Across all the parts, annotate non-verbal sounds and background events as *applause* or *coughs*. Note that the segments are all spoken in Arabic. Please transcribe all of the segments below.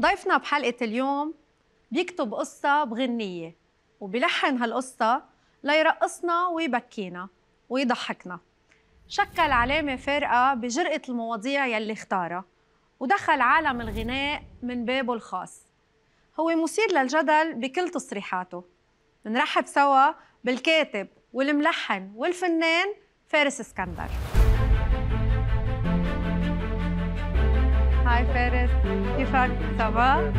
ضيفنا بحلقة اليوم بيكتب قصة بغنية وبيلحن هالقصة ليرقصنا ويبكينا ويضحكنا شكل علامة فارقة بجرأة المواضيع يلي اختارها ودخل عالم الغناء من بابه الخاص هو مثير للجدل بكل تصريحاته بنرحب سوا بالكاتب والملحن والفنان فارس اسكندر هاي فارس كيفك صبا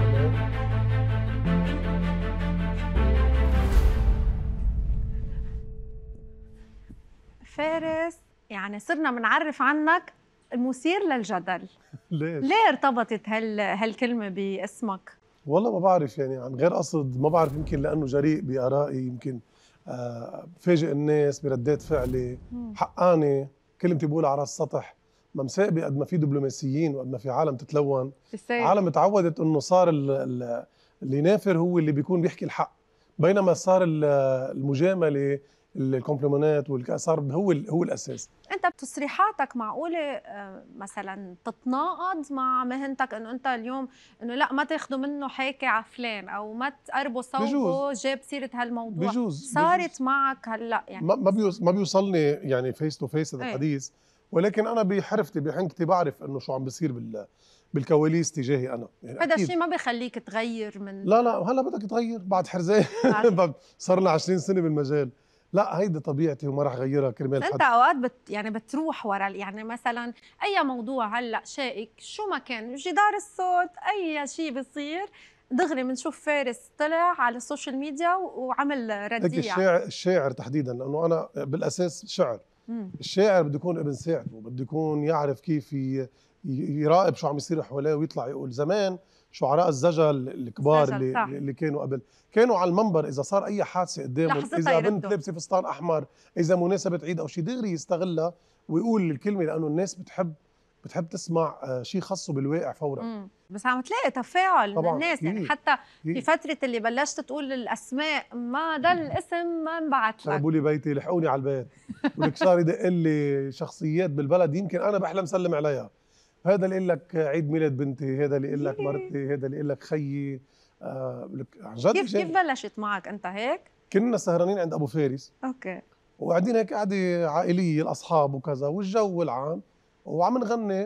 فارس يعني صرنا بنعرف عنك مثير للجدل *laughs* ليش؟ ليه ارتبطت هال هالكلمه باسمك؟ والله ما بعرف يعني عن غير قصد ما بعرف يمكن لانه جريء بارائي يمكن بفاجئ آه، الناس بردات فعلي حقاني كلمتي بقولها على السطح ممساقبه قد ما في دبلوماسيين وقد ما في عالم تتلون بالسير. عالم اتعودت انه صار اللي ينافر هو اللي بيكون بيحكي الحق بينما صار المجامله الكومبلمونات والكسر هو هو الاساس انت بتصريحاتك معقوله آه، مثلا تتناقض مع مهنتك انه انت اليوم انه لا ما تاخذوا منه حكي على فلان او ما تقربوا صوته جاب سيره هالموضوع بجوز صارت بجوز. معك هلا يعني ما ما بيوصلني يعني فيس تو فيس هذا إيه. الحديث ايه. ولكن انا بحرفتي بحنكتي بعرف انه شو عم بيصير بال بالكواليس تجاهي انا يعني هذا الشيء ما بخليك تغير من لا لا هلا بدك تغير بعد حرزين *laughs* صار لنا 20 سنه بالمجال لا هيدي طبيعتي وما راح غيرها كرمال انت اوقات بت يعني بتروح ورا يعني مثلا اي موضوع هلا شائك شو ما كان جدار الصوت اي شيء بصير دغري بنشوف فارس طلع على السوشيال ميديا وعمل رديع الشاعر, الشاعر تحديدا لانه انا بالاساس شعر الشاعر بده يكون ابن ساعته بده يكون يعرف كيف يراقب شو عم يصير حواليه ويطلع يقول زمان شعراء الزجل الكبار اللي, صح. اللي كانوا قبل كانوا على المنبر اذا صار اي حادثه قدامهم اذا بنت لابسه فستان احمر اذا مناسبه عيد او شيء دغري يستغلها ويقول الكلمه لانه الناس بتحب بتحب تسمع آه، شيء خاصه بالواقع فورا مم. بس عم تلاقي تفاعل من الناس يعني حتى في فتره اللي بلشت تقول الاسماء ما ضل اسم ما انبعت لك خربوا لي بيتي لحقوني على البيت *laughs* ولك صار يدق لي شخصيات بالبلد يمكن انا بحلم سلم عليها هذا اللي يقول لك عيد ميلاد بنتي هذا اللي يقول لك إيه. مرتي هذا اللي يقول لك خيي آه عن جد كيف كيف بلشت معك انت هيك؟ كنا سهرانين عند ابو فارس اوكي وقاعدين هيك قاعده عائليه الاصحاب وكذا والجو العام وعم نغني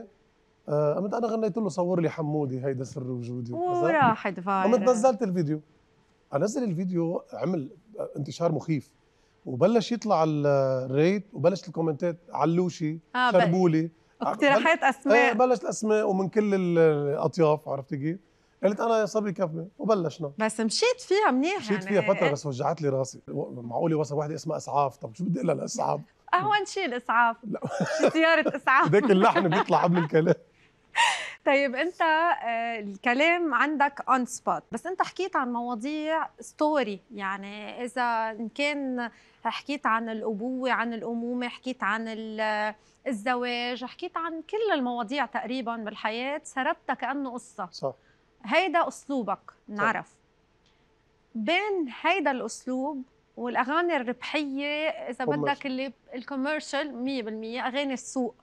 قمت آه، انا غنيت له صور لي حمودي هيدا سر وجودي وراحت فايرل قمت نزلت الفيديو انزل الفيديو عمل آه، انتشار مخيف وبلش يطلع الريت وبلشت الكومنتات علوشي آه شربولي اقتراحات اسماء إيه، بلشت الاسماء ومن كل الاطياف عرفتي كيف؟ قلت انا يا صبري كفي وبلشنا بس مشيت فيها منيح مشيت يعني فيها فتره بس وجعت لي راسي معقوله وصل وحده اسمها اسعاف طب شو بدي اقول لها لاسعاف اهون شيء الاسعاف سياره اسعاف ذاك اللحن بيطلع قبل الكلام *laughs* طيب انت آه، الكلام عندك اون سبوت بس انت حكيت عن مواضيع ستوري يعني اذا ان كان حكيت عن الابوه عن الامومه حكيت عن آه، الزواج حكيت عن كل المواضيع تقريبا بالحياه سردتها كانه قصه صح هيدا اسلوبك نعرف صح. بين هيدا الاسلوب والاغاني الربحيه اذا بدك اللي الكوميرشال 100% اغاني السوق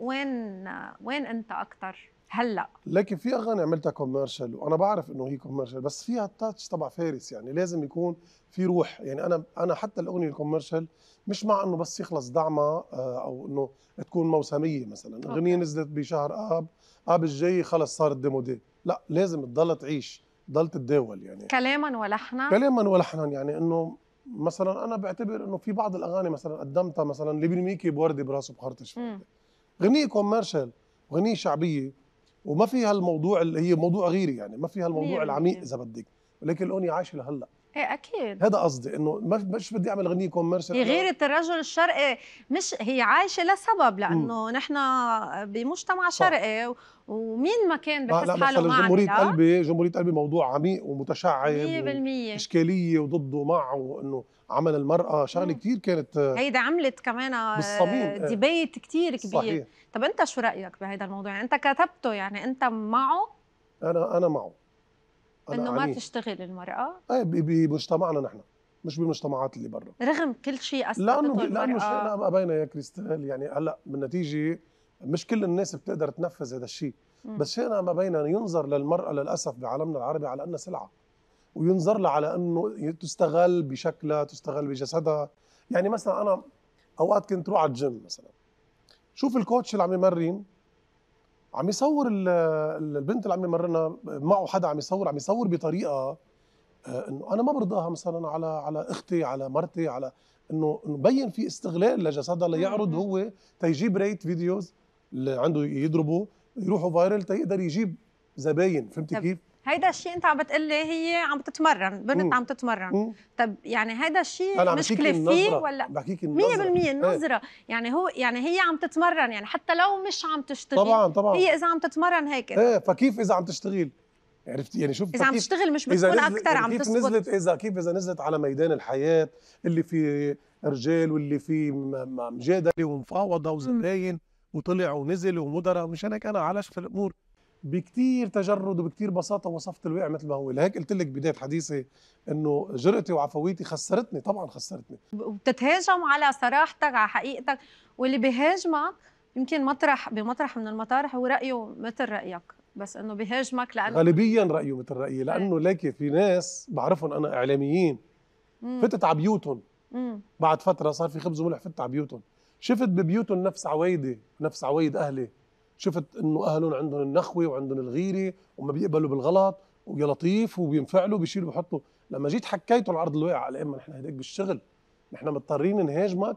وين وين انت اكثر هلا لكن في اغاني عملتها كوميرشال وانا بعرف انه هي كوميرشال بس فيها التاتش تبع فارس يعني لازم يكون في روح يعني انا انا حتى الاغنيه الكوميرشال مش مع انه بس يخلص دعمها آه، او انه تكون موسميه مثلا اغنيه نزلت بشهر اب اب الجاي خلص صارت دي لا لازم تضل تعيش ضل تتداول يعني كلاما ولحنا كلاما ولحنا يعني انه مثلا انا بعتبر انه في بعض الاغاني مثلا قدمتها مثلا لبني ميكي بوردي براسه بخرطش غنية كوميرشال وغنية شعبية وما فيها الموضوع اللي هي موضوع غيري يعني ما فيها الموضوع العميق اذا بدك ولكن الاغنية عايشة لهلا ايه اكيد هذا قصدي انه مش بدي اعمل اغنيه كوميرشال هي غيرة الرجل الشرقي مش هي عايشه لسبب لانه نحن بمجتمع شرقي ومين ما كان بحس حاله ما جمهورية قلبي جمهورية قلبي موضوع عميق ومتشعب 100% اشكاليه وضده مع وانه عمل المراه شغله كثير كانت آه، هيدا عملت كمان ديبيت آه، آه، كثير كبير صحيح. طب انت شو رايك بهذا الموضوع يعني انت كتبته يعني انت معه انا انا معه انه ما تشتغل المراه ايه بمجتمعنا نحن مش بمجتمعات اللي برا رغم كل شيء اسبابته لانه المرأة. لانه شئنا ام ابينا يا كريستال يعني هلا بالنتيجه مش كل الناس بتقدر تنفذ هذا الشيء بس شئنا ام ابينا ينظر للمراه للاسف بعالمنا العربي على انها سلعه وينظر لها على انه تستغل بشكلها تستغل بجسدها يعني مثلا انا اوقات كنت روح على الجيم مثلا شوف الكوتش اللي عم يمرن عم يصور البنت اللي عم يمرنا معه حدا عم يصور عم يصور بطريقه آه، انه انا ما برضاها مثلا على على اختي على مرتي على انه انه بين في استغلال لجسدها ليعرض هو تيجيب ريت فيديوز اللي عنده يضربه يروحوا فايرل تيقدر يجيب زباين فهمتي كيف؟ هيدا الشيء انت عم بتقلي هي عم تتمرن بنت عم تتمرن طب يعني هيدا الشيء مشكله فيه ولا بحكيك النظرة 100% إيه. النظره ايه. يعني هو يعني هي عم تتمرن يعني حتى لو مش عم تشتغل طبعا طبعا هي اذا عم تتمرن هيك ايه فكيف اذا عم تشتغل عرفتي يعني شوف اذا عم تشتغل مش بتكون اكثر عم كيف تزبط. نزلت اذا كيف اذا نزلت على ميدان الحياه اللي فيه رجال واللي فيه مجادله ومفاوضه وزباين وطلع ونزل ومدراء مشان هيك انا علاش في الامور بكتير تجرد وبكتير بساطه وصفت الواقع مثل ما هو لهيك قلت لك بدايه حديثي انه جرأتي وعفويتي خسرتني طبعا خسرتني وبتتهاجم على صراحتك على حقيقتك واللي بيهاجمك يمكن مطرح بمطرح من المطارح هو رايه مثل رايك بس انه بيهاجمك لانه غالبيا رايه مثل رايي إيه. لانه ليكي في ناس بعرفهم انا اعلاميين مم. فتت على بيوتهم بعد فتره صار في خبز وملح فتت على بيوتهم شفت ببيوتهم نفس عوايدي نفس عوايد اهلي شفت انه اهلهم عندهم النخوه وعندهم الغيره وما بيقبلوا بالغلط ويا لطيف وبينفعلوا بيشيلوا بحطوا لما جيت حكيته العرض الواقع قال اما نحن هيك بالشغل نحن مضطرين نهاجمك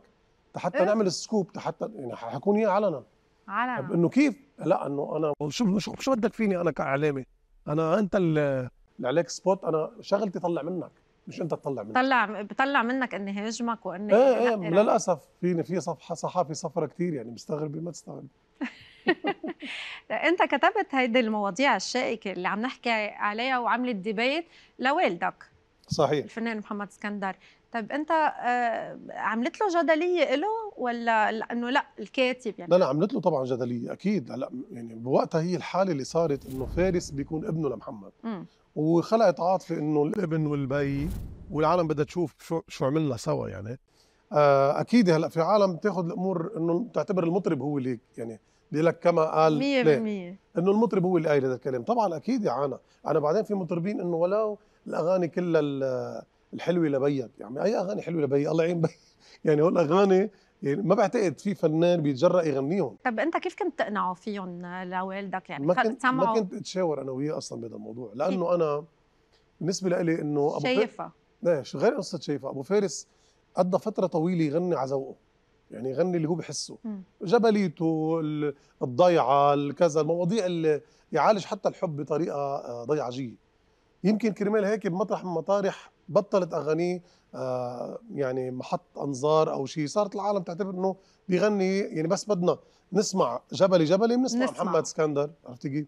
حتى إيه؟ نعمل السكوب حتى يعني حكون اياه علنا علنا انه كيف؟ لا انه انا شو شو شو بدك فيني انا كاعلامي؟ انا انت اللي عليك سبوت انا شغلتي طلع منك مش انت تطلع منك طلع بطلع منك اني هاجمك واني ايه ايه للاسف في في صفحه صحافي صفرة كثير يعني مستغرب ما تستغرب *laughs* *laughs* انت كتبت هيدي المواضيع الشائكه اللي عم نحكي عليها وعملت ديبيت لوالدك صحيح الفنان محمد اسكندر طيب انت آه، عملت له جدليه له ولا انه لا الكاتب يعني لا لا عملت له طبعا جدليه اكيد هلا يعني بوقتها هي الحاله اللي صارت انه فارس بيكون ابنه لمحمد م. وخلقت عاطفه انه الابن والبي والعالم بدها تشوف شو شو عملنا سوا يعني آه، اكيد هلا في عالم بتاخذ الامور انه بتعتبر المطرب هو اللي يعني بيقول لك كما قال 100% انه المطرب هو اللي قايل هذا الكلام طبعا اكيد يا عنا انا بعدين في مطربين انه ولو الاغاني كلها الحلوه لبيك يعني اي اغاني حلوه لبيك الله يعين بيك *laughs* يعني هول اغاني يعني ما بعتقد في فنان بيتجرأ يغنيهم طب انت كيف كنت تقنعه فيهم لوالدك يعني ما كنت ما كنت اتشاور انا وياه اصلا بهذا الموضوع لانه انا بالنسبه لإلي انه ابو شايفها ايه غير قصه شايفها ابو فارس قضى فتره طويله يغني على ذوقه يعني يغني اللي هو بحسه جبليته الضيعه الكذا المواضيع اللي يعالج حتى الحب بطريقه آه، ضيعجيه يمكن كرمال هيك بمطرح من المطارح بطلت اغانيه آه، يعني محط انظار او شيء صارت العالم تعتبر انه بيغني يعني بس بدنا نسمع جبلي جبلي بنسمع نسمع. محمد اسكندر عرفتي كيف؟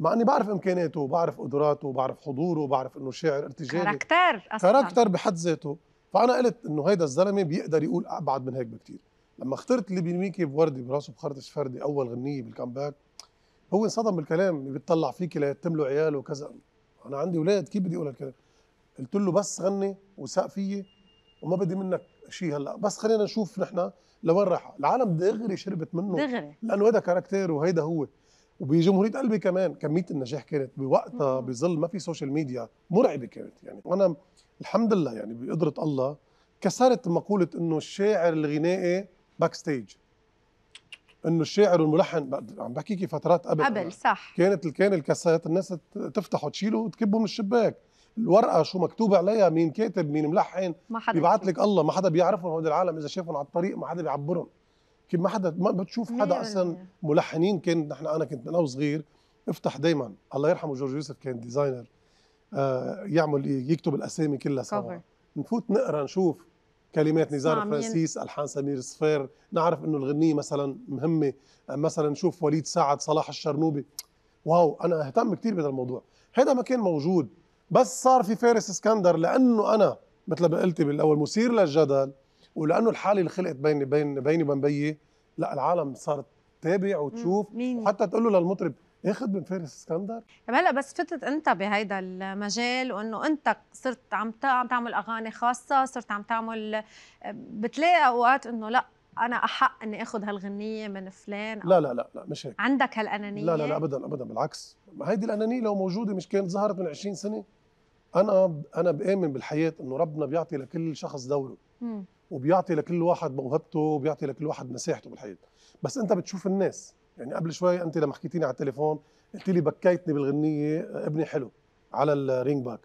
مع اني بعرف امكاناته وبعرف قدراته وبعرف حضوره وبعرف انه شاعر ارتجالي كاركتر اصلا كاركتر بحد ذاته فانا قلت انه هيدا الزلمه بيقدر يقول ابعد من هيك بكثير لما اخترت اللي ميكي بوردي براسه بخرطش فردي اول غنيه بالكامباك هو انصدم بالكلام بيطلع فيك ليتم له عياله وكذا انا عندي اولاد كيف بدي اقول هالكلام قلت له بس غني وسق فيي وما بدي منك شيء هلا بس خلينا نشوف نحن لوين راح العالم دغري شربت منه دغري لانه هيدا كاركتير وهيدا هو وبجمهوريه قلبي كمان كميه النجاح كانت بوقتها بظل ما في سوشيال ميديا مرعبه كانت يعني انا الحمد لله يعني بقدره الله كسرت مقوله انه الشاعر الغنائي باك ستيج انه الشاعر والملحن عم بحكيكي فترات قبل قبل صح كانت كان الكاسات الناس تفتحه تشيله وتكبه من الشباك الورقه شو مكتوب عليها مين كاتب مين ملحن ما حدا بيبعت لك الله ما حدا بيعرفهم هول العالم اذا شافهم على الطريق ما حدا بيعبرهم كيف ما حدا ما بتشوف حدا اصلا ملحنين كان نحن انا كنت من انا وصغير افتح دائما الله يرحمه جورج يوسف كان ديزاينر آه، يعمل إيه؟ يكتب الاسامي كلها سوا نفوت نقرا نشوف كلمات نزار نعم، فرانسيس الحان سمير صفير نعرف انه الغنيه مثلا مهمه آه، مثلا نشوف وليد سعد صلاح الشرنوبي واو انا اهتم كثير بهذا الموضوع هذا ما كان موجود بس صار في فارس اسكندر لانه انا مثل ما قلتي بالاول مثير للجدل ولانه الحاله اللي خلقت بيني بين بيني وبين بيي لا العالم صارت تتابع وتشوف مين؟ وحتى تقول له للمطرب اخذ إيه من فارس اسكندر هلا بس فتت انت بهيدا المجال وانه انت صرت عم تعمل اغاني خاصه صرت عم تعمل بتلاقي اوقات انه لا انا احق اني اخذ هالغنيه من فلان لا لا لا لا مش هيك عندك هالانانيه لا لا لا ابدا ابدا بالعكس هيدي الانانيه لو موجوده مش كانت ظهرت من 20 سنه انا انا بامن بالحياه انه ربنا بيعطي لكل شخص دوره مم. وبيعطي لكل واحد موهبته وبيعطي لكل واحد مساحته بالحياه بس انت بتشوف الناس يعني قبل شوي انت لما حكيتيني على التليفون قلت لي بكيتني بالغنيه ابني حلو على الرينج باك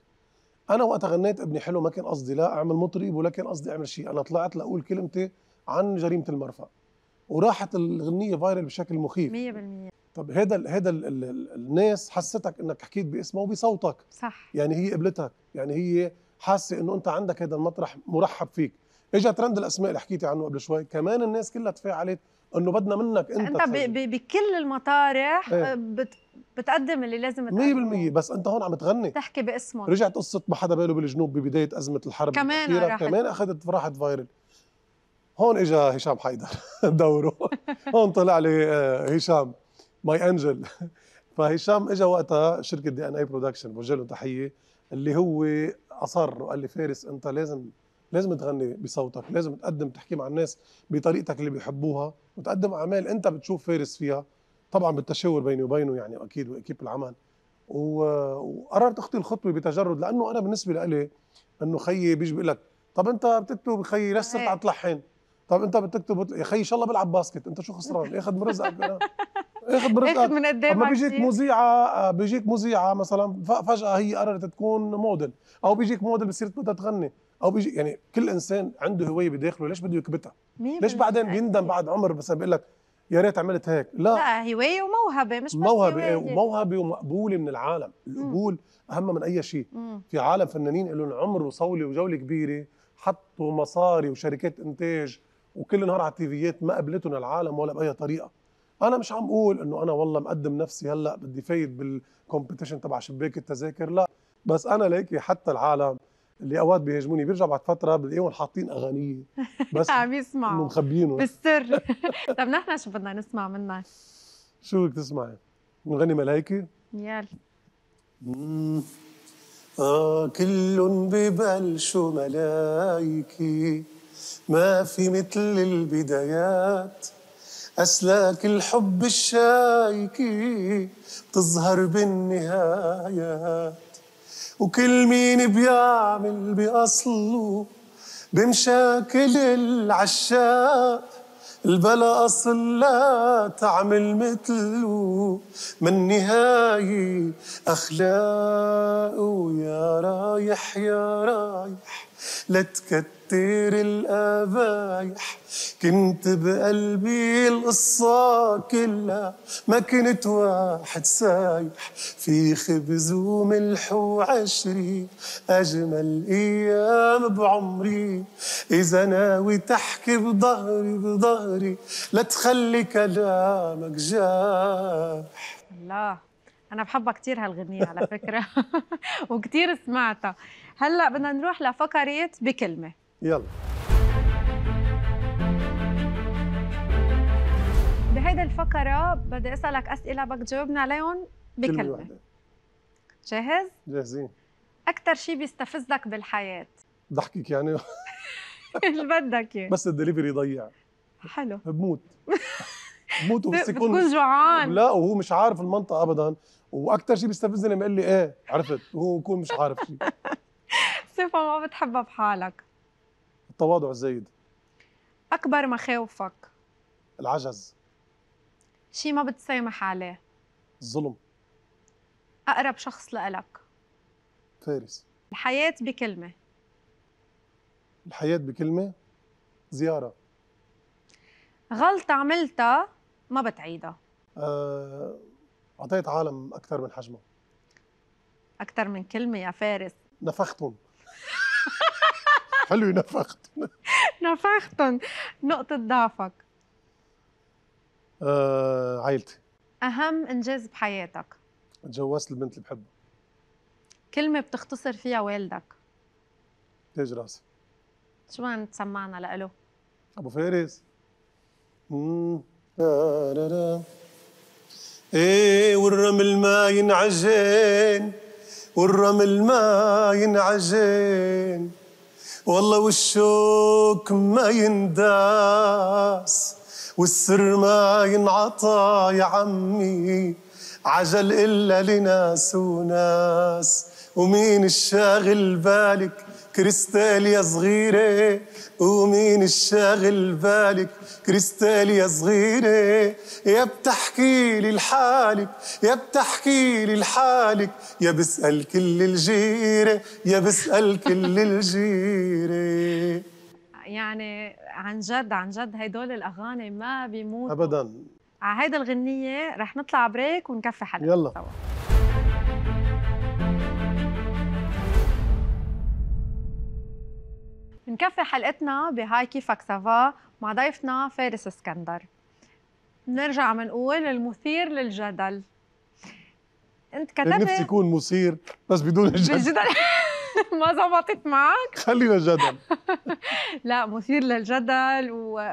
انا وقت غنيت ابني حلو ما كان قصدي لا اعمل مطرب ولا كان قصدي اعمل شيء انا طلعت لاقول كلمتي عن جريمه المرفأ وراحت الغنيه فايرل بشكل مخيف 100% طب هذا هذا الناس حستك انك حكيت باسمها وبصوتك صح يعني هي قبلتك يعني هي حاسه انه انت عندك هذا المطرح مرحب فيك اجى ترند الاسماء اللي حكيتي عنه قبل شوي كمان الناس كلها تفاعلت انه بدنا منك انت انت بكل المطارح ايه؟ آه، بت بتقدم اللي لازم تقدمه 100% بس انت هون عم تغني تحكي باسمه رجعت قصه ما حدا باله بالجنوب ببدايه ازمه الحرب كمان راحت كمان اخذت راحت فايرل هون اجى هشام حيدر *laughs* دوره هون طلع لي آه، هشام ماي انجل *laughs* فهشام اجى وقتها شركه دي ان اي برودكشن بوجه له تحيه اللي هو اصر وقال لي فارس انت لازم لازم تغني بصوتك لازم تقدم تحكي مع الناس بطريقتك اللي بيحبوها وتقدم اعمال انت بتشوف فارس فيها طبعا بالتشاور بيني وبينه يعني اكيد واكيب العمل وقررت اخطي الخطوه بتجرد لانه انا بالنسبه لإلي انه خيي بيجي بيقول لك طب انت بتكتب خيي لسه صرت عم تلحن طب انت بتكتب يا خيي ان شاء الله بلعب باسكت انت شو خسران *laughs* اخذ من رزقك اخذ من رزقك اخذ من بيجيك مذيعه بيجيك مذيعه مثلا فجاه هي قررت تكون موديل او بيجيك موديل بصير بدها تغني او بيجي يعني كل انسان عنده هوايه بداخله ليش بده يكبتها؟ ليش بعدين بيندم بعد عمر بس بيقول لك يا ريت عملت هيك لا لا هوايه وموهبه مش بس موهبه وموهبه ومقبوله من العالم القبول اهم من اي شيء في عالم فنانين لهم عمر وصوله وجوله كبيره حطوا مصاري وشركات انتاج وكل نهار على التيفيات ما قبلتهم العالم ولا باي طريقه انا مش عم اقول انه انا والله مقدم نفسي هلا بدي فايت بالكومبيتيشن تبع شباك التذاكر لا بس انا ليكي حتى العالم اللي اوقات بيهاجموني بيرجع بعد فتره بلاقيهم حاطين اغاني *laughs* بس عم يسمعوا مخبيينهم بالسر *laughs* *laughs* طب نحن شو بدنا نسمع منك؟ شو بدك تسمعي؟ نغني ملايكه؟ يلا آه كل ببلشوا ملايكي ما في مثل البدايات أسلاك الحب الشايكي تظهر بالنهايات وكل مين بيعمل بأصله بمشاكل العشاق البلا أصل لا تعمل مثله من نهاية أخلاقه يا رايح يا رايح لا كتير القبايح كنت بقلبي القصة كلها ما كنت واحد سايح في خبز وملح وعشري أجمل أيام بعمري إذا ناوي تحكي بظهري بظهري لا تخلي كلامك جاح الله أنا بحبها كتير هالغنية على فكرة *laughs* وكتير سمعتها هلأ بدنا نروح لفقرة بكلمة يلا بهيدي الفقرة بدي اسألك أسئلة بدك تجاوبنا عليهم بكلمة جاهز؟ جاهزين أكثر شيء بيستفزك بالحياة ضحكك يعني *laughs* اللي بدك اياه بس الدليفري يضيع حلو بموت *laughs* بموت وبس بتكون جوعان لا وهو مش عارف المنطقة أبدا وأكثر شيء بيستفزني لما يقول لي إيه عرفت وهو يكون مش عارف شيء صفة *laughs* ما بتحبها بحالك التواضع الزايد أكبر مخاوفك العجز شي ما بتسامح عليه الظلم أقرب شخص لإلك فارس الحياة بكلمة الحياة بكلمة زيارة غلطة عملتها ما بتعيدها أه... أعطيت عالم أكثر من حجمه أكثر من كلمة يا فارس نفختهم حلو نفختن *laughs* نفختن نقطة ضعفك آه عائلتي أهم إنجاز بحياتك تجوزت البنت اللي بحبها كلمة بتختصر فيها والدك تاج راسي شو عم تسمعنا لإله؟ أبو فارس ايه والرمل ما ينعجن والرمل ما ينعجن والله والشوك ما ينداس والسر ما ينعطى يا عمي عجل إلا لناس وناس ومين الشاغل بالك كريستال يا صغيرة ومين الشاغل بالك كريستال يا صغيرة يا بتحكي لي لحالك يا بتحكي لي لحالك يا بسأل كل الجيرة يا بسأل كل الجيرة يعني عن جد عن جد هدول الأغاني ما بيموتوا أبدا على هيدا الغنية رح نطلع بريك ونكفي حلقة يلا طبعاً. نكفي حلقتنا بهاي كيفك سافا مع ضيفنا فارس اسكندر نرجع بنقول المثير للجدل انت كتبت نفسي يكون مثير بس بدون الجدل *laughs* ما زبطت معك خلينا جدل *laughs* لا مثير للجدل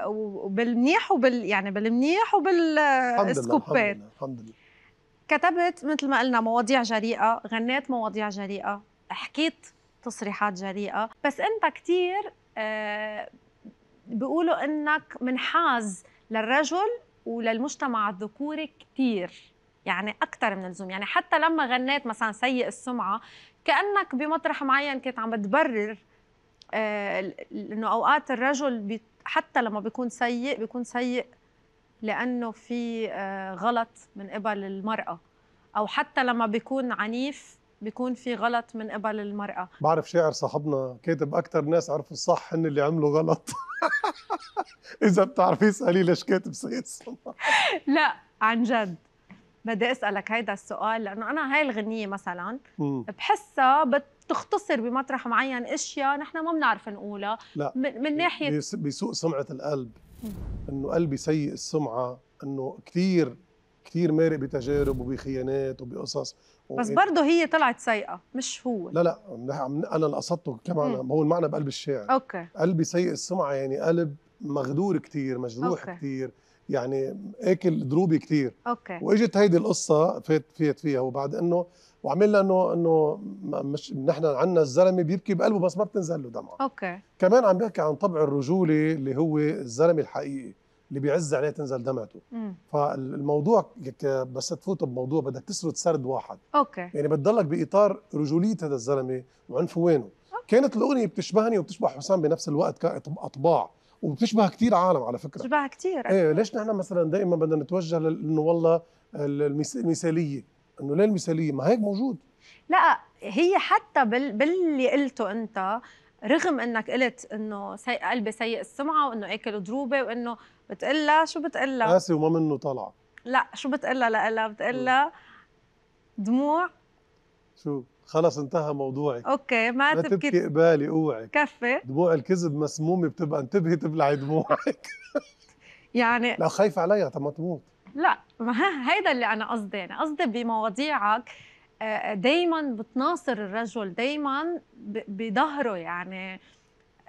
وبالمنيح وبال يعني بالمنيح وبالسكوبات الحمد, لله الحمد لله كتبت مثل ما قلنا مواضيع جريئه غنيت مواضيع جريئه حكيت تصريحات جريئه بس انت كثير آه، بيقولوا انك منحاز للرجل وللمجتمع الذكوري كثير يعني اكثر من اللزوم يعني حتى لما غنيت مثلا سيء السمعه كانك بمطرح معين كنت عم بتبرر آه، انه اوقات الرجل حتى لما بيكون سيء بيكون سيء لانه في آه، غلط من قبل المراه او حتى لما بيكون عنيف بيكون في غلط من قبل المرأة بعرف شاعر صاحبنا كاتب أكثر ناس عرفوا الصح هن اللي عملوا غلط *laughs* إذا بتعرفي اسألي ليش كاتب سياسة *laughs* لا عن جد بدي أسألك هيدا السؤال لأنه أنا هاي الغنية مثلا بحسها بتختصر بمطرح معين اشياء نحن ما بنعرف نقولها لا من, من ناحيه بيسوء سمعه القلب انه قلبي سيء السمعه انه كثير كثير مارق بتجارب وبخيانات وبقصص بس برضه هي طلعت سيئه مش هو لا لا انا اللي قصدته كمان هو المعنى بقلب الشاعر اوكي قلبي سيء السمعه يعني قلب مغدور كتير مجروح أوكي. كتير يعني اكل دروبي كتير اوكي واجت هيدي القصه فات فيت فيها وبعد انه وعملنا انه انه مش نحن عندنا الزلمه بيبكي بقلبه بس ما بتنزل له دمعه اوكي كمان عم بحكي عن طبع الرجوله اللي هو الزلمه الحقيقي اللي بيعز عليه تنزل دمعته مم. فالموضوع بس تفوت بموضوع بدك تسرد سرد واحد اوكي يعني بتضلك باطار رجوليه هذا الزلمه وعنفوانه كانت الاغنيه بتشبهني وبتشبه حسام بنفس الوقت كاطباع وبتشبه كثير عالم على فكره بتشبه كثير ايه ليش نحن مثلا دائما بدنا نتوجه لانه والله المثاليه انه ليه المثاليه ما هيك موجود لا هي حتى بال... باللي قلته انت رغم انك قلت انه سي... قلبي سيء السمعه وانه اكل ضروبه وانه بتقلا شو بتقلا قاسي وما منه طالعه لا شو بتقلا لها بتقلا دموع شو خلص انتهى موضوعك اوكي ما, ما تبكي, تبكي قبالي اوعي كفي دموع الكذب مسمومه بتبقى انتبهي تبلعي دموعك *laughs* يعني لا خايف عليها طب ما تموت لا ما هيدا اللي انا قصدي انا قصدي بمواضيعك آه، دايما بتناصر الرجل دايما بظهره يعني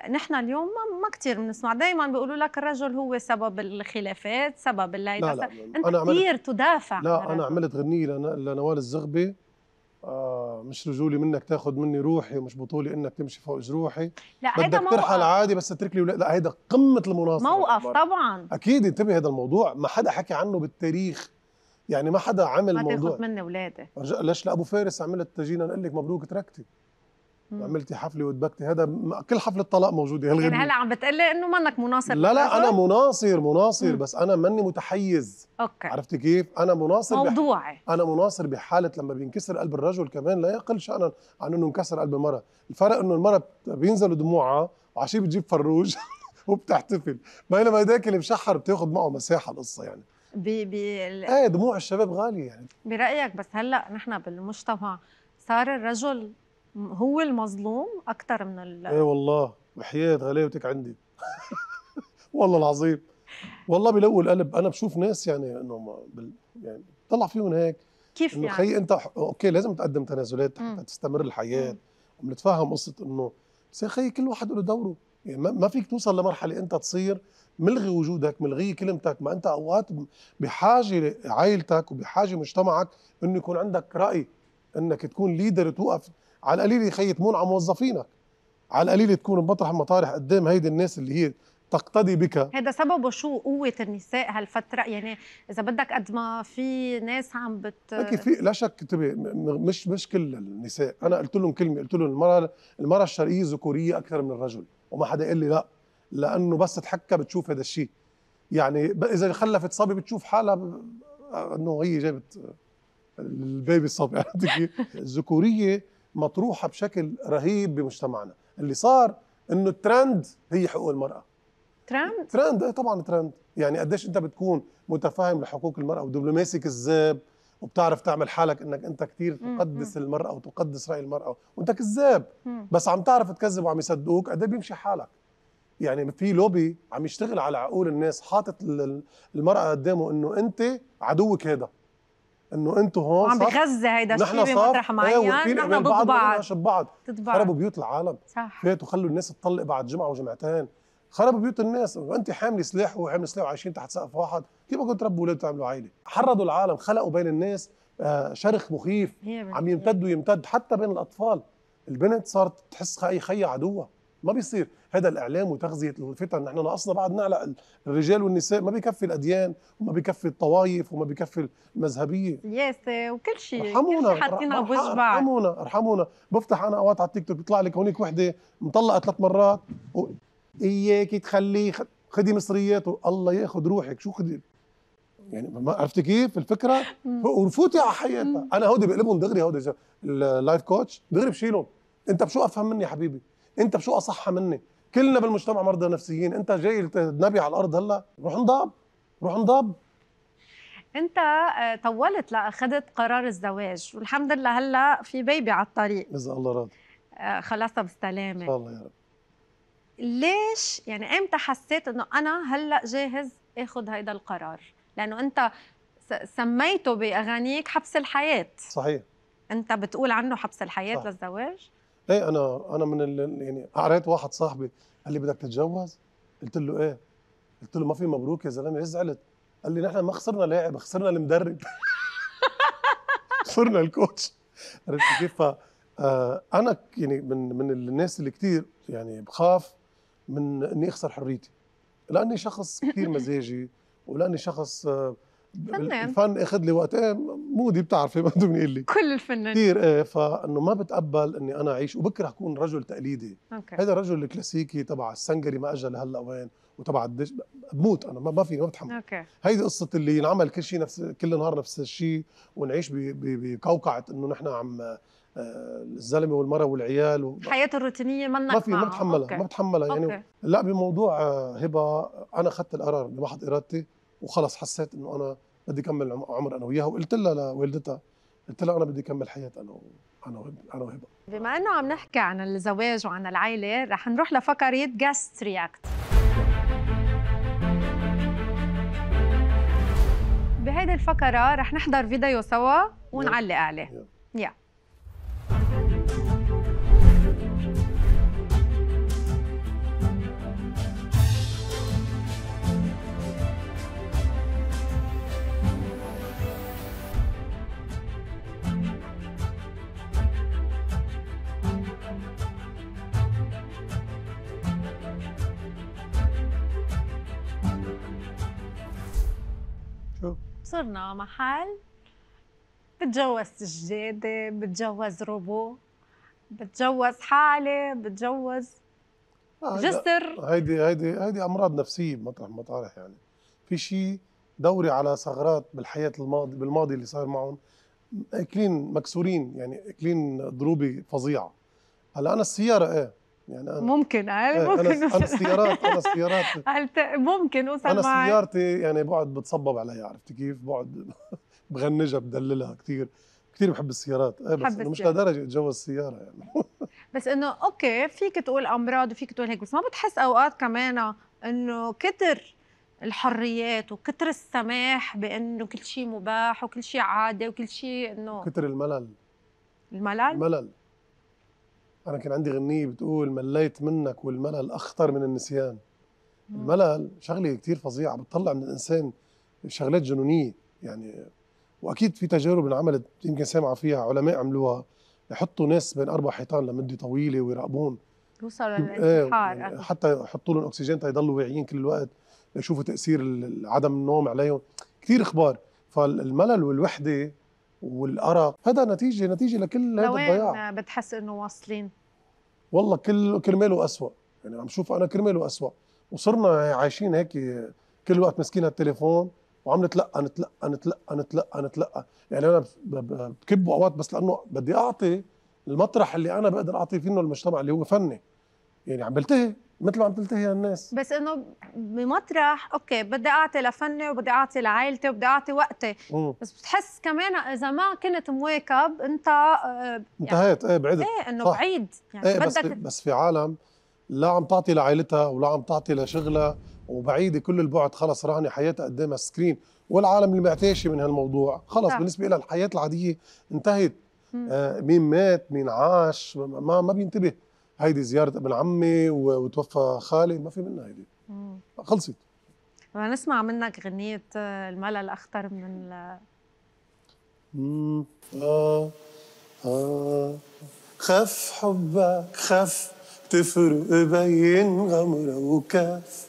نحن اليوم ما كثير بنسمع دائما بيقولوا لك الرجل هو سبب الخلافات سبب لا, لا لا انت أنا كثير تدافع لا انا عملت غنيه لنوال الزغبي آه مش رجولي منك تاخذ مني روحي ومش بطولي انك تمشي فوق جروحي لا هيدا موقف. ترحل عادي بس اترك لي لا هيدا قمه المناصره موقف طبعا اكيد انتبه هذا الموضوع ما حدا حكى عنه بالتاريخ يعني ما حدا عمل ما موضوع ما تاخذ مني اولادي ليش لابو فارس عملت تجينا نقول لك مبروك تركتي وعملتي حفله وتبكتي هذا كل حفله الطلاق موجوده يعني هلا عم بتقلي انه منك مناصر لا لا انا مناصر مناصر مم. بس انا ماني متحيز اوكي عرفتي كيف انا مناصر موضوعي بح... انا مناصر بحاله لما بينكسر قلب الرجل كمان لا يقل شانا عن انه انكسر قلب المراه الفرق انه المراه بينزلوا دموعها وعشيه بتجيب فروج *laughs* وبتحتفل بينما هداك اللي مشحر بتاخذ معه مساحه القصه يعني ب ب ايه دموع الشباب غاليه يعني برايك بس هلا نحن بالمجتمع صار الرجل هو المظلوم اكثر من ال ايه والله وحياة غلاوتك عندي *laughs* والله العظيم والله بيلقوا القلب انا بشوف ناس يعني انه بل يعني طلع فيهم هيك كيف يعني؟ خي انت اوكي لازم تقدم تنازلات حتى تستمر الحياه وبنتفهم قصه انه بس يا كل واحد له دوره يعني ما فيك توصل لمرحله انت تصير ملغي وجودك ملغي كلمتك ما انت اوقات بحاجه لعائلتك وبحاجه مجتمعك انه يكون عندك راي انك تكون ليدر توقف على القليل يخيطمون على موظفينك على القليل تكون بمطرح مطارح قدام هيدي الناس اللي هي تقتدي بك هذا سببه شو قوة النساء هالفترة يعني إذا بدك قد ما في ناس عم بت لكن في لا شك تبي مش مش كل النساء أنا قلت لهم كلمة قلت لهم المرأة المرأة الشرقية ذكورية أكثر من الرجل وما حدا يقول لي لا لأنه بس تحكى بتشوف هذا الشيء يعني إذا خلفت صبي بتشوف حالها آه، أنه هي جابت البيبي الصبي *laughs* عرفتي الذكورية مطروحه بشكل رهيب بمجتمعنا اللي صار انه الترند هي حقوق المراه ترند ترند اي طبعا ترند يعني قديش انت بتكون متفاهم لحقوق المراه ودبلوماسي كذاب وبتعرف تعمل حالك انك انت كثير تقدس مم. المراه وتقدس راي المراه وانت كذاب بس عم تعرف تكذب وعم يصدقوك قد إيه بيمشي حالك يعني في لوبي عم يشتغل على عقول الناس حاطط المراه قدامه انه انت عدوك هذا انه انتوا هون عم بغزه هيدا الشيء بمطرح إيه، معين نحن ضد بعض ضد بعض خربوا بيوت العالم صح فاتوا خلوا الناس تطلق بعد جمعه وجمعتين خربوا بيوت الناس وانت حامل سلاح وهو حامل سلاح وعايشين تحت سقف واحد كيف بدكم تربوا اولاد وتعملوا عائله حرضوا العالم خلقوا بين الناس آه، شرخ مخيف عم يمتد ويمتد حتى بين الاطفال البنت صارت تحس خي خي عدوها ما بيصير هذا الاعلام وتغذيه الفتن نحن ناقصنا بعد نعلق الرجال والنساء ما بيكفي الاديان وما بيكفي الطوائف وما بيكفي المذهبيه يس وكل شيء ارحمونا ارحمونا ارحمونا بفتح انا اوقات على التيك توك بيطلع لك هونيك وحده مطلقه ثلاث مرات و... اياك تخلي خدي مصريات الله ياخذ روحك شو خدي يعني ما عرفتي كيف الفكره وفوتي على حياتها انا هودي بقلبهم دغري هودي اللايف كوتش دغري بشيلهم انت بشو افهم مني يا حبيبي انت بشو اصح مني كلنا بالمجتمع مرضى نفسيين انت جاي تنبي على الارض هلا روح انضب روح انضب انت آه، طولت لاخذت قرار الزواج والحمد لله هلا في بيبي على الطريق اذا الله راضي آه، خلصها بالسلامه ان شاء الله يا رب ليش يعني امتى حسيت انه انا هلا جاهز اخذ هيدا القرار لانه انت سميته باغانيك حبس الحياه صحيح انت بتقول عنه حبس الحياه صح. للزواج ايه انا انا من يعني قريت واحد صاحبي قال لي بدك تتجوز؟ قلت له ايه قلت له ما في مبروك يا زلمه ليش زعلت؟ قال لي نحن ما خسرنا لاعب خسرنا المدرب *laughs* خسرنا الكوتش عرفت كيف؟ آه، انا يعني من من الناس اللي كثير يعني بخاف من اني اخسر حريتي لاني شخص كثير مزاجي ولاني شخص آه فنان الفن اخذ لي وقت إيه، مودي بتعرفي ما بدهم يقول لي كل الفنانين كثير ايه فانه ما بتقبل اني انا اعيش وبكره اكون رجل تقليدي أوكي. هذا الرجل الكلاسيكي تبع السنجري ما اجى لهلا وين وتبع الدش بموت انا ما في ما بتحمل اوكي هيدي قصه اللي ينعمل كل شيء نفس كل نهار نفس الشيء ونعيش بقوقعه انه نحن عم آه، الزلمه والمراه والعيال و... حياته الروتينيه ما ما في ما بتحملها ما بتحملها يعني أوكي. لا بموضوع آه، هبه انا اخذت القرار بمحض ارادتي وخلص حسيت انه انا بدي اكمل عمر انا وياها وقلت لها لوالدتها قلت لها انا بدي اكمل حياتي انا انا انا وهبه بما انه عم نحكي عن الزواج وعن العائله رح نروح لفقريه جاست رياكت بهيدي الفقرة رح نحضر فيديو سوا ونعلق عليه يا صرنا محل بتجوز سجادة بتجوز روبو بتجوز حالي بتجوز آه، جسر هيدي هيدي هيدي امراض نفسيه بمطرح مطارح يعني في شيء دوري على ثغرات بالحياه الماضي بالماضي اللي صار معهم اكلين مكسورين يعني اكلين ضروبه فظيعه هلا انا السياره ايه يعني أنا ممكن هل إيه، ممكن أنا, أنا السيارات أنا *laughs* السيارات ممكن أوصل أنا سيارتي يعني بقعد بتصبب عليها عرفتي كيف؟ بقعد *laughs* بغنجها بدللها كثير كثير بحب السيارات إيه بس انه مش لدرجه اتجوز سياره يعني *laughs* بس انه اوكي فيك تقول امراض وفيك تقول هيك بس ما بتحس اوقات كمان انه كتر الحريات وكتر السماح بانه كل شيء مباح وكل شيء عادي وكل شيء انه كتر الملل الملل؟ الملل أنا كان عندي غنية بتقول مليت منك والملل أخطر من النسيان الملل شغلة كتير فظيعة بتطلع من الإنسان شغلات جنونية يعني وأكيد في تجارب انعملت يمكن سامعة فيها علماء عملوها يحطوا ناس بين أربع حيطان لمدة طويلة ويراقبون يوصلوا للانتحار آه حتى يحطوا لهم أكسجين تيضلوا واعيين كل الوقت يشوفوا تأثير عدم النوم عليهم كثير اخبار فالملل والوحده والارق هذا نتيجه نتيجه لكل هذا الضياع لوين بتحس انه واصلين والله كل كرماله اسوء يعني عم شوف انا كرماله اسوء وصرنا عايشين هيك كل وقت ماسكين التليفون وعم نتلقى نتلقى نتلقى نتلقى نتلقى يعني انا بكب اوقات بس لانه بدي اعطي المطرح اللي انا بقدر اعطي فيه المجتمع اللي هو فني يعني عم بلتهي مثل عم تلتهي هالناس بس انه بمطرح اوكي بدي اعطي لفني وبدي اعطي لعائلتي وبدي اعطي وقتي مم. بس بتحس كمان اذا ما كنت مواكب انت آه، يعني انتهيت ايه بعدت ايه انه صح. بعيد يعني ايه بدك بس بدك بس في عالم لا عم تعطي لعائلتها ولا عم تعطي لشغلها وبعيده كل البعد خلص رهنه حياتها قدامها السكرين والعالم اللي معتاشه من هالموضوع خلص صح. بالنسبه لها الحياه العاديه انتهت آه مين مات مين عاش ما ما بينتبه هيدي زياره ابن عمي وتوفى خالي ما في منها هيدي خلصت لما نسمع منك غنية الملل أخطر من ال آه آه خف حبك خف تفرق بين غمرة وكف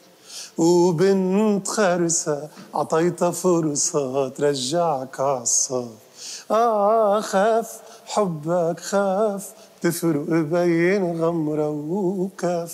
وبنت خرسة عطيتها فرصة ترجعك عالصاف آه خف حبك خاف تفرق بين غمرة وكف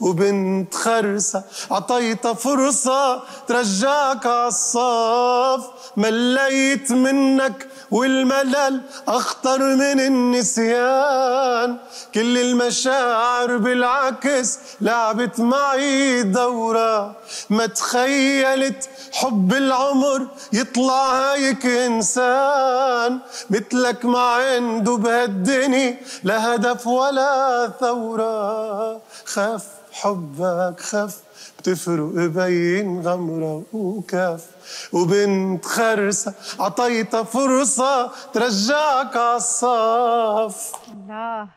وبنت خرسة عطيتها فرصة ترجعك عالصف مليت منك والملل أخطر من النسيان كل المشاعر بالعكس لعبت معي دورة ما تخيلت حب العمر يطلع هيك إنسان مثلك ما عنده بهالدني لا هدف ولا ثورة خف حبك خف بتفرق بين غمرة وكاف وبنت خرسة عطيتها فرصة ترجعك عالصف الله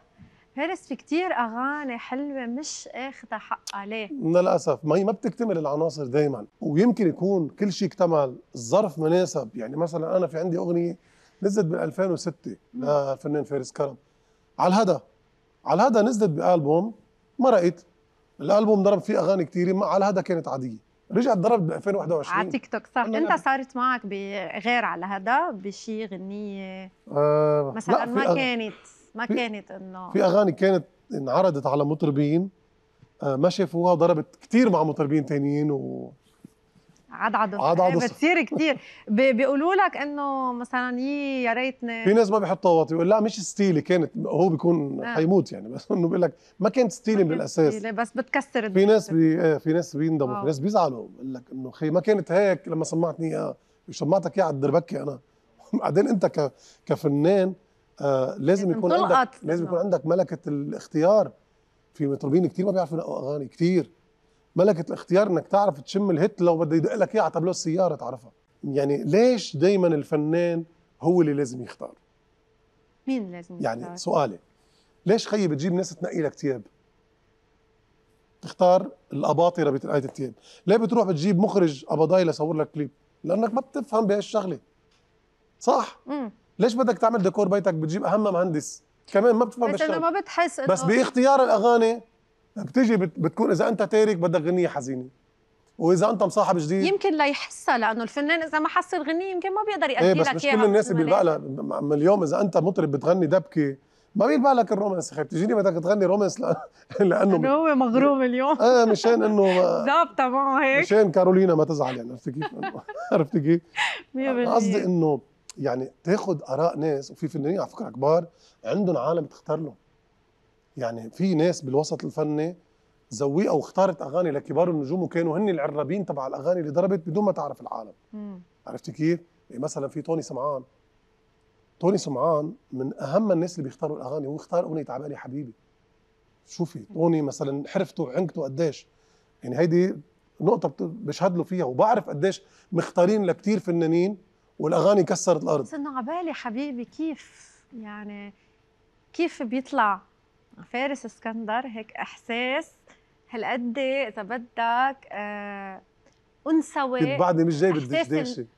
فارس في كثير اغاني حلوه مش حق عليه من للاسف ما هي ما بتكتمل العناصر دائما ويمكن يكون كل شيء اكتمل الظرف مناسب يعني مثلا انا في عندي اغنيه نزلت بال 2006 للفنان فارس كرم على الهدى على الهدى نزلت بالبوم مرقت الالبوم ضرب فيه اغاني كثيره مع على هذا كانت عاديه رجعت ضربت ب 2021 على تيك توك صح انت صارت معك بغير على هذا بشي غنيه آه مثلا ما أغ... كانت ما كانت انه في اغاني كانت انعرضت على مطربين آه ما شافوها وضربت كثير مع مطربين ثانيين و عد عضعض بتصير كثير بيقولوا لك انه مثلا يي يا ريتنا في ناس ما بيحطوا واطي يقول لا مش ستيلي كانت هو بيكون آه. حيموت يعني بس انه بيقول لك ما كانت ستيلي من الاساس ستيلي بس بتكسر في ناس بي... آه، في ناس بيندموا في آه. ناس بيزعلوا بيقول لك انه خي ما كانت هيك لما سمعتني اياها سمعتك اياها على الدربكه انا *laughs* بعدين انت ك... كفنان آه لازم يكون عندك لازم يكون آه. عندك ملكه الاختيار في مطربين كثير ما بيعرفوا ينقوا اغاني كثير ملكه الاختيار انك تعرف تشم الهيت لو بده يدق لك اياها على تابلو السياره تعرفها يعني ليش دائما الفنان هو اللي لازم يختار مين لازم يعني يختار؟ يعني سؤالي ليش خيي بتجيب ناس تنقي لك ثياب تختار الاباطره بتنقي الثياب ليه بتروح بتجيب مخرج ابضاي لصور لك كليب لانك ما بتفهم بهالشغله صح مم. ليش بدك تعمل ديكور بيتك بتجيب اهم مهندس كمان ما بتفهم بس انا ما بتحس انه بس باختيار الاغاني بتجي بتكون اذا انت تارك بدك غنيه حزينه واذا انت مصاحب جديد يمكن ليحسها لانه الفنان اذا ما حس الغنيه يمكن ما بيقدر يأدي ايه بس لك مش كل الناس بيلبق إيه؟ لها اليوم اذا انت مطرب بتغني دبكه ما بيلبق لك الرومانس خي بتجيني بدك تغني رومانس لأ... *laughs* لانه لانه هو مغروم اليوم اه مشان انه ظابطه *laughs* معه هيك مشان كارولينا ما تزعل يعني عرفتي كيف؟ *laughs* عرفتي كيف؟ قصدي انه يعني تاخذ اراء ناس وفي فنانين على فكره كبار عندهم عالم تختار لهم يعني في ناس بالوسط الفني زويقه واختارت اغاني لكبار النجوم وكانوا هن العرابين تبع الاغاني اللي ضربت بدون ما تعرف العالم مم. عرفتي كيف؟ يعني مثلا في توني سمعان توني سمعان من اهم الناس اللي بيختاروا الاغاني هو اختار اغنيه عبالي حبيبي شوفي توني مثلا حرفته وعنقته قديش يعني هيدي نقطة بشهد له فيها وبعرف قديش مختارين لكتير فنانين والاغاني كسرت الارض بس انه عبالي حبيبي كيف يعني كيف بيطلع فارس اسكندر هيك احساس هالقد اذا بدك آه انثوي بعدني مش جايب الدشداشه *laughs*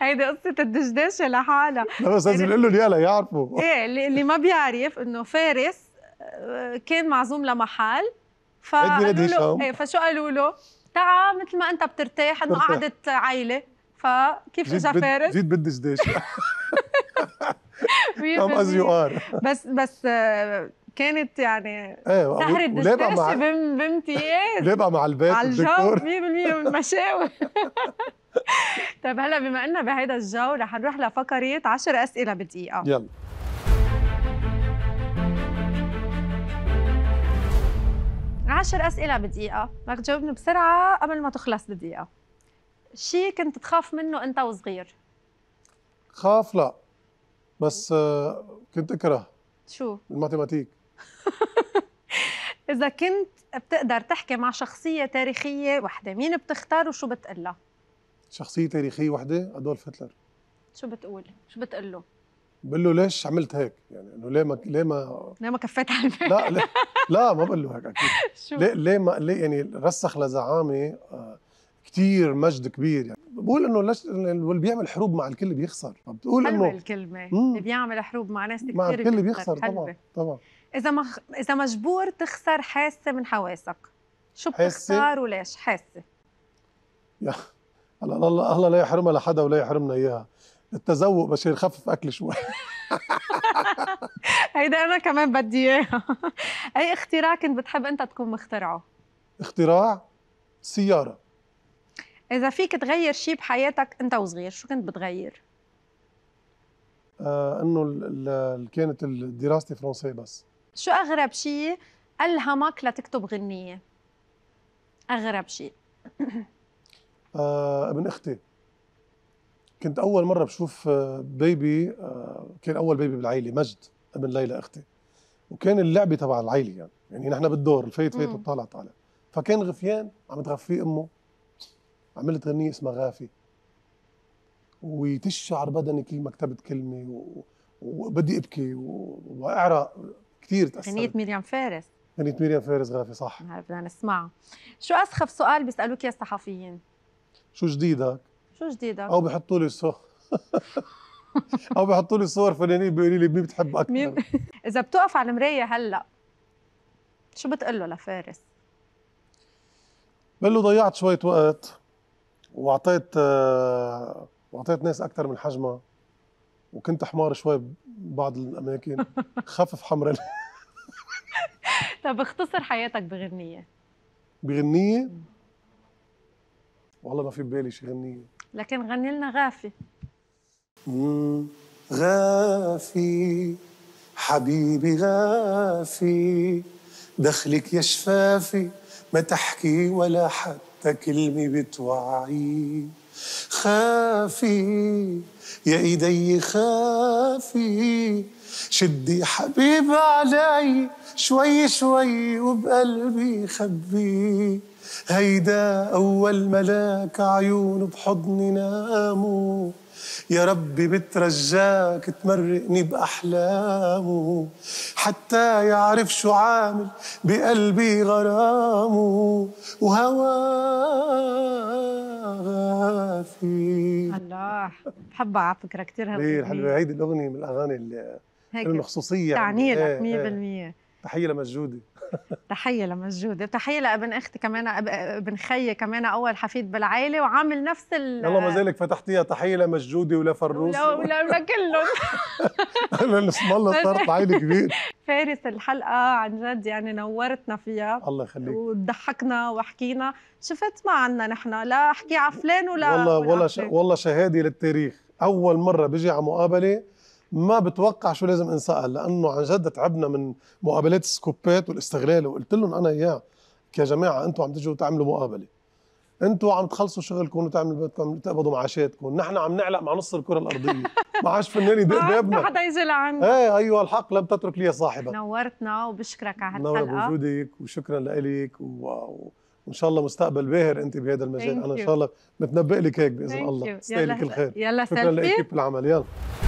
هيدي قصة الدشداشة لحالها *laughs* بس لازم نقول لهم يلا يعرفوا *laughs* ايه اللي ما بيعرف انه فارس آه، كان معزوم لمحل فقالوا له ايه فشو قالوا له؟ تعا مثل ما انت بترتاح انه قعدت عيلة فكيف اجى فارس؟ جيت بالدشداشة كم از يو ار بس بس كانت يعني إيه، سحر سهرة بامتياز ليه بامتياز مع البيت على الجو 100% من المشاوي *laughs* طيب هلا بما اننا بهيدا الجو رح نروح لفقرة 10 اسئلة بدقيقة يلا عشر أسئلة بدقيقة بدك تجاوبني بسرعة قبل ما تخلص بدقيقة شيء كنت تخاف منه أنت وصغير؟ خاف لا بس آه، كنت اكره شو؟ الماتيماتيك *laughs* إذا كنت بتقدر تحكي مع شخصية تاريخية وحدة مين بتختار وشو بتقلها؟ شخصية تاريخية وحدة أدولف هتلر شو بتقول؟ شو بتقول له؟ بقول له ليش عملت هيك؟ يعني انه ليه ما ليه ما ليه ما كفيت على لا لا, لا ما بقول له هيك اكيد *laughs* شو؟ ليه ليه ما ليه يعني رسخ لزعامه آه، كثير مجد كبير يعني بقول انه ليش اللي بيعمل حروب مع الكل بيخسر فبتقول انه الكلمه مم. اللي بيعمل حروب مع ناس كثير مع الكل بيخسر طبعا طبعا اذا مخ... اذا مجبور تخسر حاسه من حواسك شو بتختار وليش حاسه يا *laughs* الله الله الله لا يحرمها لحدا ولا يحرمنا اياها التذوق بشير يخفف اكل شوي *laughs* هيدا انا كمان بدي اياها *laughs* اي اختراع كنت بتحب انت تكون مخترعه اختراع سياره اذا فيك تغير شيء بحياتك انت وصغير شو كنت بتغير آه انه كانت دراستي فرنسيه بس شو اغرب شيء الهمك لتكتب غنيه اغرب شيء *coughs* آه ابن اختي كنت اول مره بشوف بيبي آه، آه، كان اول بيبي بالعائله مجد ابن ليلى اختي وكان اللعبه تبع العائله يعني يعني نحن بالدور الفايت فايت والطالع طالع فكان غفيان عم تغفيه امه عملت غنية اسمها غافي وتشعر كل ما كتبت كلمة و... وبدي أبكي و... وأعرق كثير تأثرت غنية مريم فارس غنية مريم فارس غافي صح بدنا نسمعها شو أسخف سؤال بيسألوك يا الصحفيين؟ شو جديدك؟ شو جديدك؟ أو بحطوا لي الصور *laughs* أو بحطوا لي صور فنانين بيقولوا لي مين بتحب أكثر؟ مين... إذا بتقف على المراية هلأ شو بتقول له لفارس؟ بقول له ضيعت شوية وقت واعطيت آه، واعطيت ناس اكثر من حجمها وكنت حمار شوي ببعض الاماكن *laughs* خفف حمر *laughs* طب اختصر حياتك بغنيه بغنيه والله ما في ببالي شي غنيه لكن غني لنا غافي غافي حبيبي غافي دخلك يا شفافي ما تحكي ولا حد تكلمي بتوعي خافي يا ايدي خافي شدي حبيب علي شوي شوي وبقلبي خبي هيدا اول ملاك عيون بحضني ناموا يا ربي بترجاك تمرقني بأحلامه حتى يعرف شو عامل بقلبي غرامه وهوى غافي الله بحبها على فكرة كثير هالأغنية حلوة هيدي الأغنية من الأغاني اللي هيك خصوصية تعني يعني. لك 100% إيه، إيه. تحية لمجودة تحيه لمسجوده تحيه لابن اختي كمان ابن خيي كمان اول حفيد بالعائله وعامل نفس ال يلا ما زالك فتحتيها تحيه لمسجوده ولفروس ولا كلهم *laughs* انا اسم الله صارت *laughs* عيني كبير فارس الحلقه عن جد يعني نورتنا فيها الله يخليك وضحكنا وحكينا شفت ما عنا نحن لا احكي على فلان ولا والله ولا والله شهاده للتاريخ اول مره بيجي على مقابله ما بتوقع شو لازم انسال لانه عن جد تعبنا من مقابلات السكوبات والاستغلال وقلت لهم انا اياه يا جماعه انتم عم تجوا تعملوا مقابله انتوا عم تخلصوا شغلكم وتعملوا بدكم تقبضوا معاشاتكم نحن عم نعلق مع نص الكره الارضيه *laughs* معاش فنان يدق بابنا حدا يجي لعندك ايه ايها الحق لم تترك لي صاحبا نورتنا وبشكرك على هالحلقه نورت بوجودك وشكرا لك و... و... وان شاء الله مستقبل باهر انت بهذا المجال انا ان شاء الله متنبئ لك هيك باذن الله الله كل خير يلا سيلفي شكرا لك العمل يلا